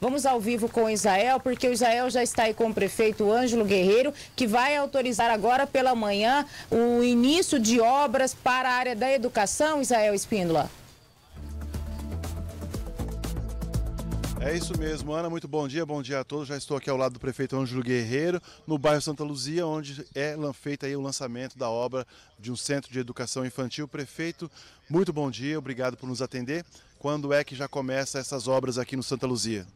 Vamos ao vivo com o Israel, porque o Israel já está aí com o prefeito Ângelo Guerreiro, que vai autorizar agora pela manhã o início de obras para a área da educação, Israel Espíndola. É isso mesmo, Ana. Muito bom dia, bom dia a todos. Já estou aqui ao lado do prefeito Ângelo Guerreiro, no bairro Santa Luzia, onde é feito aí o lançamento da obra de um centro de educação infantil. Prefeito, muito bom dia, obrigado por nos atender. Quando é que já começa essas obras aqui no Santa Luzia?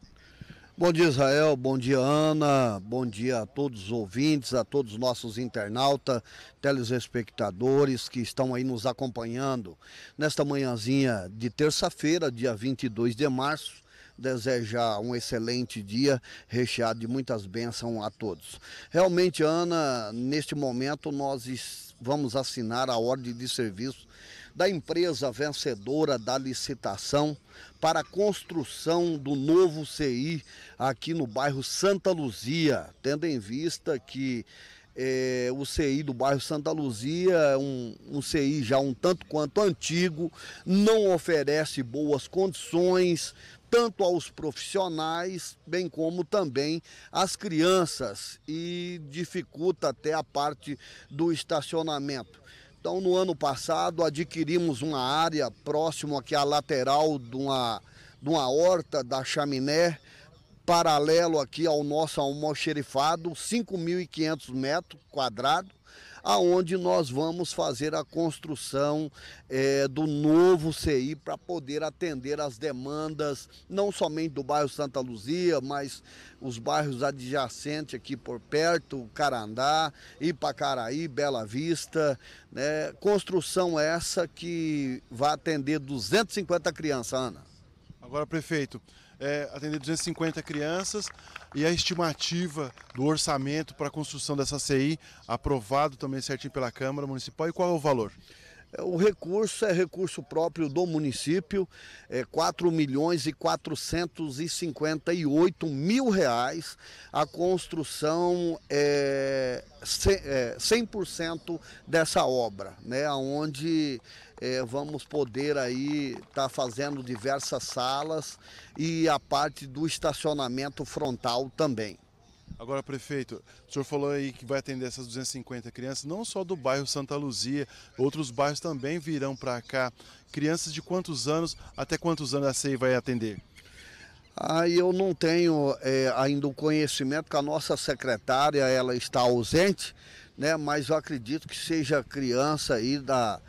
Bom dia, Israel. Bom dia, Ana. Bom dia a todos os ouvintes, a todos os nossos internautas, telespectadores que estão aí nos acompanhando nesta manhãzinha de terça-feira, dia 22 de março desejar um excelente dia, recheado de muitas bênçãos a todos. Realmente, Ana, neste momento nós vamos assinar a ordem de serviço da empresa vencedora da licitação para a construção do novo CI aqui no bairro Santa Luzia, tendo em vista que é, o CI do bairro Santa Luzia, é um, um CI já um tanto quanto antigo, não oferece boas condições, tanto aos profissionais, bem como também às crianças, e dificulta até a parte do estacionamento. Então, no ano passado, adquirimos uma área próximo aqui à lateral de uma, de uma horta da Chaminé, paralelo aqui ao nosso almoxerifado, 5.500 metros quadrados aonde nós vamos fazer a construção é, do novo CI para poder atender as demandas, não somente do bairro Santa Luzia, mas os bairros adjacentes aqui por perto, Carandá, Ipacaraí, Bela Vista, né? construção essa que vai atender 250 crianças, Ana. Agora, prefeito, é, atender 250 crianças e a estimativa do orçamento para a construção dessa CI, aprovado também certinho pela Câmara Municipal, e qual é o valor? É, o recurso é recurso próprio do município, é 4 milhões e 458 mil reais a construção é, 100% é, dessa obra, né, onde é, vamos poder aí estar tá fazendo diversas salas e a parte do estacionamento frontal também. Agora, prefeito, o senhor falou aí que vai atender essas 250 crianças, não só do bairro Santa Luzia, outros bairros também virão para cá. Crianças de quantos anos, até quantos anos a CEI vai atender? aí eu não tenho é, ainda o conhecimento que a nossa secretária ela está ausente, né? Mas eu acredito que seja criança aí da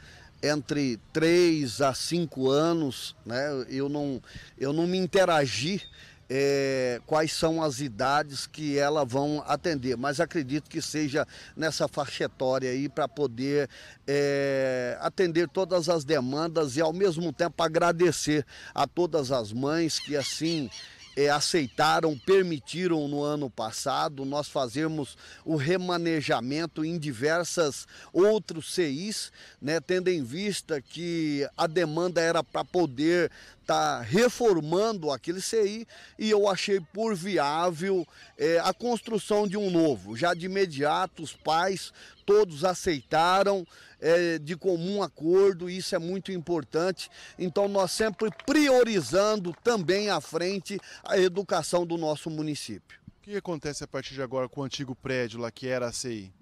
entre 3 a 5 anos, né? Eu não eu não me interagi é, quais são as idades que elas vão atender, mas acredito que seja nessa faixa aí para poder é, atender todas as demandas e ao mesmo tempo agradecer a todas as mães que assim é, aceitaram, permitiram no ano passado nós fazermos o remanejamento em diversas outros CIs, né, tendo em vista que a demanda era para poder estar tá reformando aquele CI e eu achei por viável é, a construção de um novo. Já de imediato os pais todos aceitaram é, de comum acordo, isso é muito importante. Então, nós sempre priorizando também à frente a educação do nosso município. O que acontece a partir de agora com o antigo prédio lá que era a CI?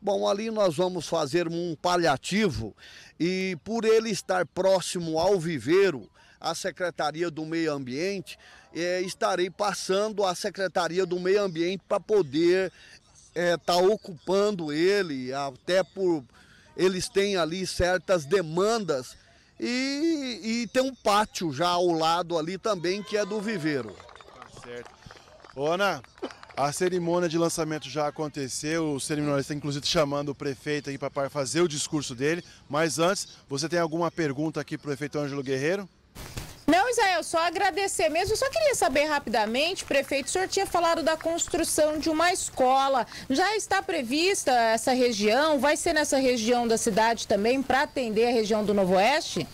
Bom, ali nós vamos fazer um paliativo e por ele estar próximo ao viveiro, a Secretaria do Meio Ambiente, é, estarei passando à Secretaria do Meio Ambiente para poder está é, tá ocupando ele, até por eles têm ali certas demandas. E, e tem um pátio já ao lado ali também, que é do viveiro. Tá certo. Ô, Ana, a cerimônia de lançamento já aconteceu, o cerimonialista inclusive chamando o prefeito aí para fazer o discurso dele, mas antes, você tem alguma pergunta aqui para o prefeito Ângelo Guerreiro? só agradecer mesmo. Eu só queria saber rapidamente, prefeito, o senhor tinha falado da construção de uma escola. Já está prevista essa região? Vai ser nessa região da cidade também para atender a região do Novo Oeste?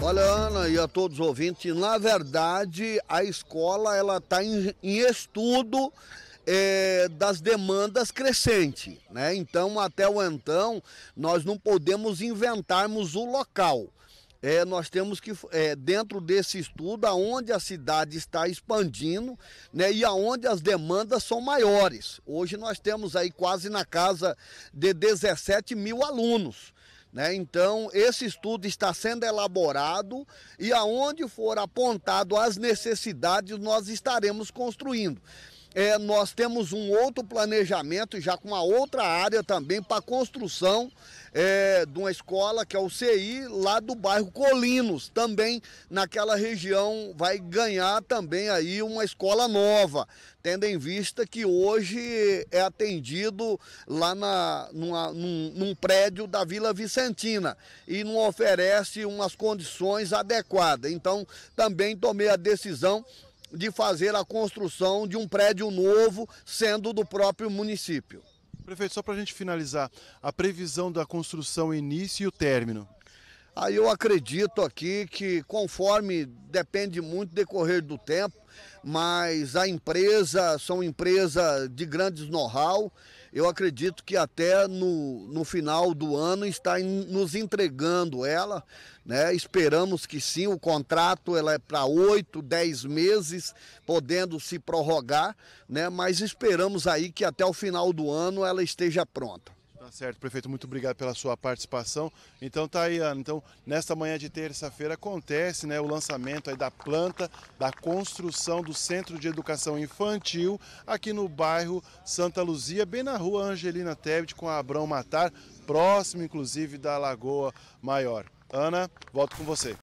Olha, Ana, e a todos os ouvintes, na verdade, a escola ela está em, em, estudo é, das demandas crescentes, né? Então, até o então, nós não podemos inventarmos o local é, nós temos que, é, dentro desse estudo, aonde a cidade está expandindo né, e aonde as demandas são maiores. Hoje nós temos aí quase na casa de 17 mil alunos. Né? Então, esse estudo está sendo elaborado e aonde for apontado as necessidades, nós estaremos construindo é, nós temos um outro planejamento, já com uma outra área também, para construção é, de uma escola que é o CI, lá do bairro Colinos, também naquela região vai ganhar também aí uma escola nova, tendo em vista que hoje é atendido lá na, numa, num, num prédio da Vila Vicentina e não oferece umas condições adequadas. Então também tomei a decisão de fazer a construção de um prédio novo, sendo do próprio município. Prefeito, só para a gente finalizar, a previsão da construção, início e o término. Aí eu acredito aqui que conforme depende muito decorrer do tempo, mas a empresa são empresas de grandes know-how. Eu acredito que até no, no final do ano está in, nos entregando ela, né? Esperamos que sim, o contrato ela é para oito, dez meses, podendo se prorrogar, né? Mas esperamos aí que até o final do ano ela esteja pronta. Tá certo, prefeito, muito obrigado pela sua participação. Então tá aí, Ana. Então, nesta manhã de terça-feira acontece né, o lançamento aí da planta da construção do Centro de Educação Infantil aqui no bairro Santa Luzia, bem na rua Angelina Tebet com a Abrão Matar, próximo inclusive da Lagoa Maior. Ana, volto com você.